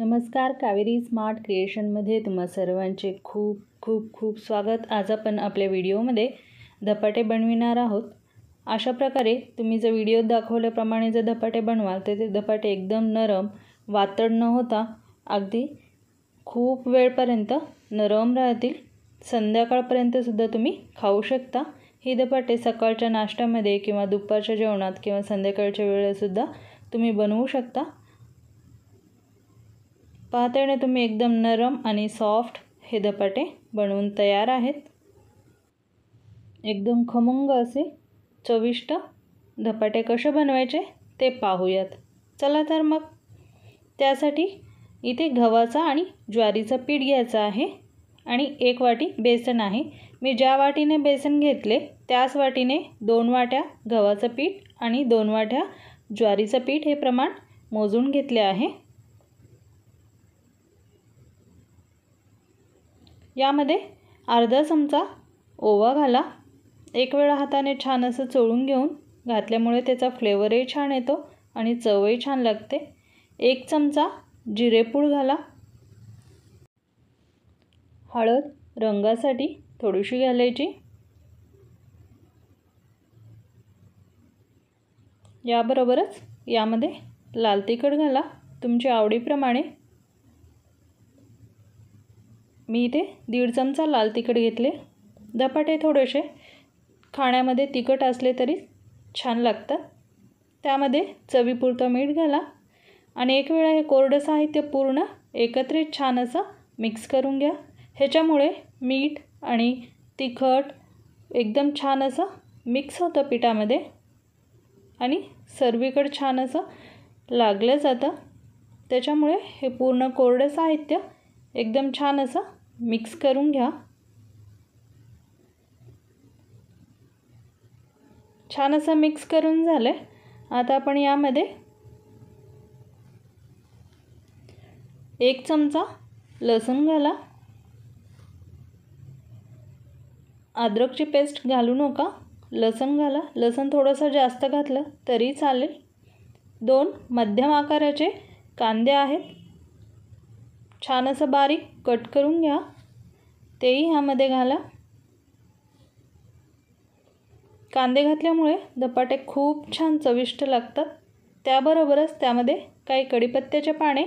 नमस्कार कावेरी स्मार्ट क्रिएशनमध्ये तुम्हा सर्वांचे खूप खूप खूप स्वागत आज आपण आपल्या व्हिडिओमध्ये धपाटे बनविणार आहोत अशा प्रकारे तुम्ही जर व्हिडिओत दाखवल्याप्रमाणे जर धपाटे बनवाल तर ते धपाटे एकदम नरम वातड न होता अगदी खूप वेळपर्यंत नरम राहतील संध्याकाळपर्यंतसुद्धा तुम्ही खाऊ शकता ही धपाटे सकाळच्या नाश्त्यामध्ये किंवा दुपारच्या जेवणात किंवा संध्याकाळच्या वेळेसुद्धा तुम्ही बनवू शकता येणे तुम्ही एकदम नरम आणि सॉफ्ट हे धपाटे बनवून तयार आहेत एकदम खमंग असे चविष्ट धपाटे कसे बनवायचे ते पाहूयात चला तर मग त्यासाठी इथे गव्हाचा आणि ज्वारीचं पीठ घ्यायचं आहे आणि एक वाटी बेसन आहे मी ज्या वाटीने बेसन घेतले त्याच वाटीने दोन वाट्या गव्हाचं पीठ आणि दोन वाट्या ज्वारीचं पीठ हे प्रमाण मोजून घेतले आहे यामध्ये अर्धा चमचा ओवा घाला एक वेळा हाताने छान असं चोळून घेऊन घातल्यामुळे त्याचा फ्लेवरही छान येतो आणि चवही छान लागते एक चमचा जिरेपूड घाला हळद रंगासाठी थोडीशी घालायची याबरोबरच यामध्ये लाल तिखट घाला तुमच्या आवडीप्रमाणे मी इथे दीड चमचा लाल तिखट घेतले दपाटे थोडेसे खाण्यामध्ये तिखट असले तरी छान लागतात त्यामध्ये चवीपुरतं मीठ घाला आणि एक वेळा हे कोरडं साहित्य पूर्ण एकत्रित छान असं मिक्स करून घ्या ह्याच्यामुळे मीठ आणि तिखट एकदम छान असं मिक्स होतं पिठामध्ये आणि सर्वीकडे छान असं लागलं जातं त्याच्यामुळे हे पूर्ण कोरडं साहित्य एकदम छान असं मिक्स करून घ्या छान असं मिक्स करून झालं आहे आता आपण यामध्ये एक चमचा लसूण घाला अद्रकची पेस्ट घालू नका लसण घाला लसण थोडंसं जास्त घातलं तरी चालेल दोन मध्यम आकाराचे कांदे आहेत छान असं बारीक कट करून घ्या तेही ह्यामध्ये घाला कांदे घातल्यामुळे धपाटे खूप छान चविष्ट लागतात त्याबरोबरच त्यामध्ये काही कडीपत्त्याचे पाने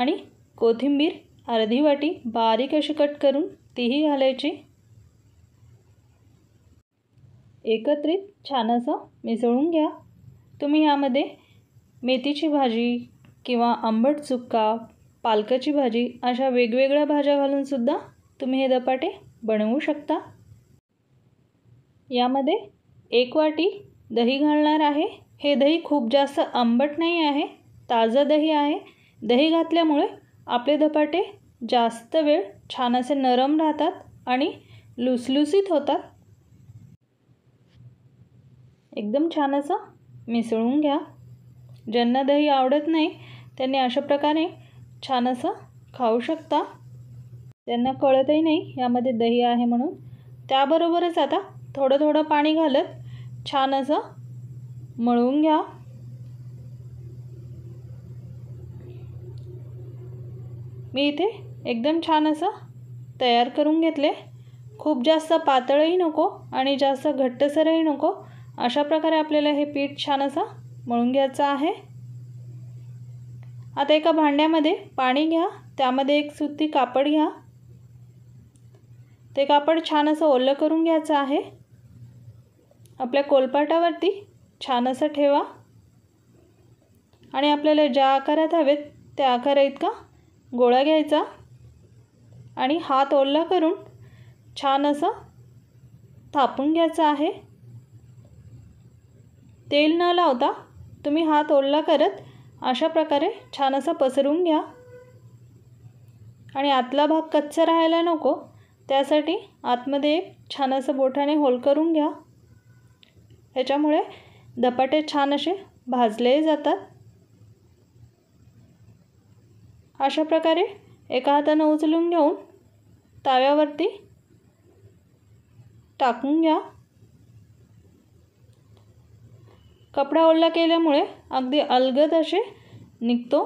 आणि कोथिंबीर अर्धी वाटी बारीक अशी कट करून तीही घालायची एकत्रित छान असं मिसळून घ्या तुम्ही यामध्ये मेथीची भाजी किंवा आंबट चुक्का पालकाची भाजी अशा वेगवेगळ्या भाज्या घालूनसुद्धा तुम्ही हे धपाटे बनवू शकता यामध्ये एक वाटी दही घालणार आहे हे दही खूप जास्त आंबट नाही आहे ताजं दही आहे दही घातल्यामुळे आपले धपाटे जास्त वेळ छान असे नरम राहतात आणि लुसलुसीत होतात एकदम छान असं मिसळून घ्या ज्यांना दही आवडत नाही त्यांनी अशा प्रकारे छान असं खाऊ शकता त्यांना कळतही नाही यामध्ये दही आहे म्हणून त्याबरोबरच आता थोडं थोडं पाणी घालत छान असं मळून घ्या मी इथे एकदम छान असं तयार करून घेतले खूप जास्त पातळही नको आणि जास्त घट्टसरही नको अशा प्रकारे आपल्याला हे पीठ छान असं मळून घ्यायचं आहे आता एका भांड्यामध्ये पाणी घ्या त्यामध्ये एक सुती कापड घ्या ते कापड छान असं ओलं करून घ्यायचं आहे आपल्या कोलपाटावरती छान असं ठेवा आणि आपल्याला ज्या आकारात हवेत त्या आकारा इतका गोळा घ्यायचा आणि हात ओल्ला करून छान असं थापून घ्यायचं आहे तेल न लावता तुम्ही हात ओल्ला करत अशा प्रकारे छान असा पसरून घ्या आणि आतला भाग कच्चा राहायला नको त्यासाठी आतमध्ये एक छान असं बोठाने होल करून घ्या ह्याच्यामुळे धपाटे छान असे भाजलेही जातात अशा प्रकारे एका हातानं उचलून घेऊन ताव्यावरती टाकून घ्या कपडा ओला केल्यामुळे अगदी अलगद असे निघतो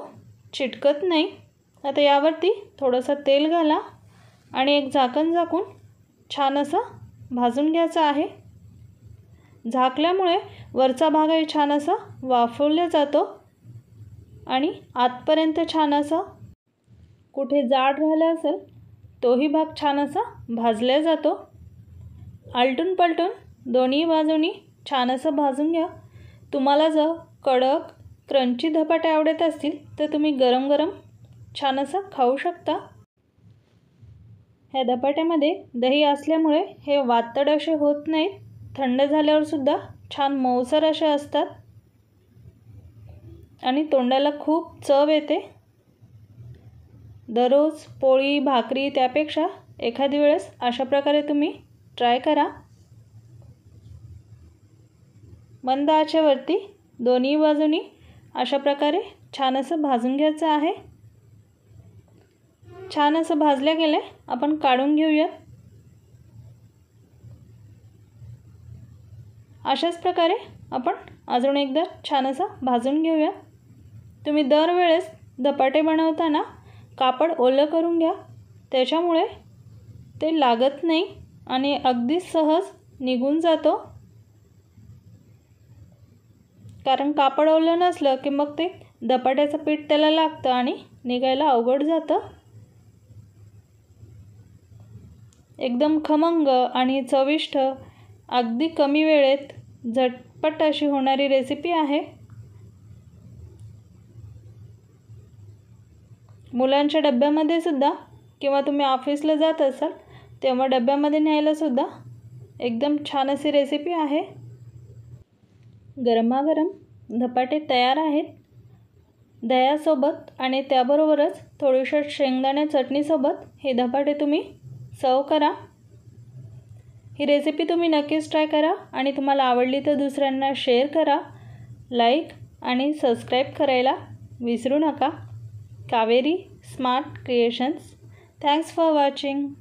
चिटकत नाही आता यावरती थोडंसं तेल घाला आणि एक झाकण झाकून छान असं भाजून घ्यायचं आहे झाकल्यामुळे वरचा भागही छान असा वाफवला जातो आणि आतपर्यंत छान असा कुठे जाड राहिला असेल तोही भाग छान असा भाजला जातो आलटून पलटून दोन्ही बाजूनी छान असं भाजून घ्या तुम्हाला जर कडक क्रंची धपाटे आवडत असतील तर तुम्ही गरम गरम छान असं खाऊ शकता ह्या धपाट्यामध्ये दही असल्यामुळे हे वातड असे होत नाही थंड झाल्यावर सुद्धा छान मऊसर असे असतात आणि तोंडाला खूप चव येते दररोज पोळी भाकरी त्यापेक्षा एखादी वेळेस अशा प्रकारे तुम्ही ट्राय करा मंद आचेवरती दोन्ही बाजूनी अशा प्रकारे छान असं भाजून घ्यायचं आहे छान असं भाजल्या गेले आपण काढून घेऊयात अशाच प्रकारे आपण अजून एकदा छान असं भाजून घेऊया तुम्ही दरवेळेस धपाटे बनवताना कापड ओलं करून घ्या त्याच्यामुळे ते लागत नाही आणि अगदी सहज निघून जातो कारण कापड ओलं नसलं की मग ते धपाट्याचं पीठ त्याला लागतं आणि निघायला अवघड जातं एकदम खमंग आणि चविष्ट अगदी कमी वेळेत झटपट अशी होणारी रेसिपी आहे मुलांच्या डब्यामध्ये सुद्धा किंवा तुम्ही ऑफिसला जात असाल तेव्हा डब्यामध्ये न्यायलासुद्धा सुद्धा एकदम छान अशी रेसिपी आहे गरमागरम धपाटे तयार आहेत दह्यासोबत आणि त्याबरोबरच थोडीशा शेंगदाण्या चटणीसोबत हे धपाटे तुम्ही सर्व करा ही रेसिपी तुम्ही नक्कीच ट्राय करा आणि तुम्हाला आवडली तर दुसऱ्यांना शेअर करा लाईक आणि सबस्क्राईब करायला विसरू नका Kaveri smart creations thanks for watching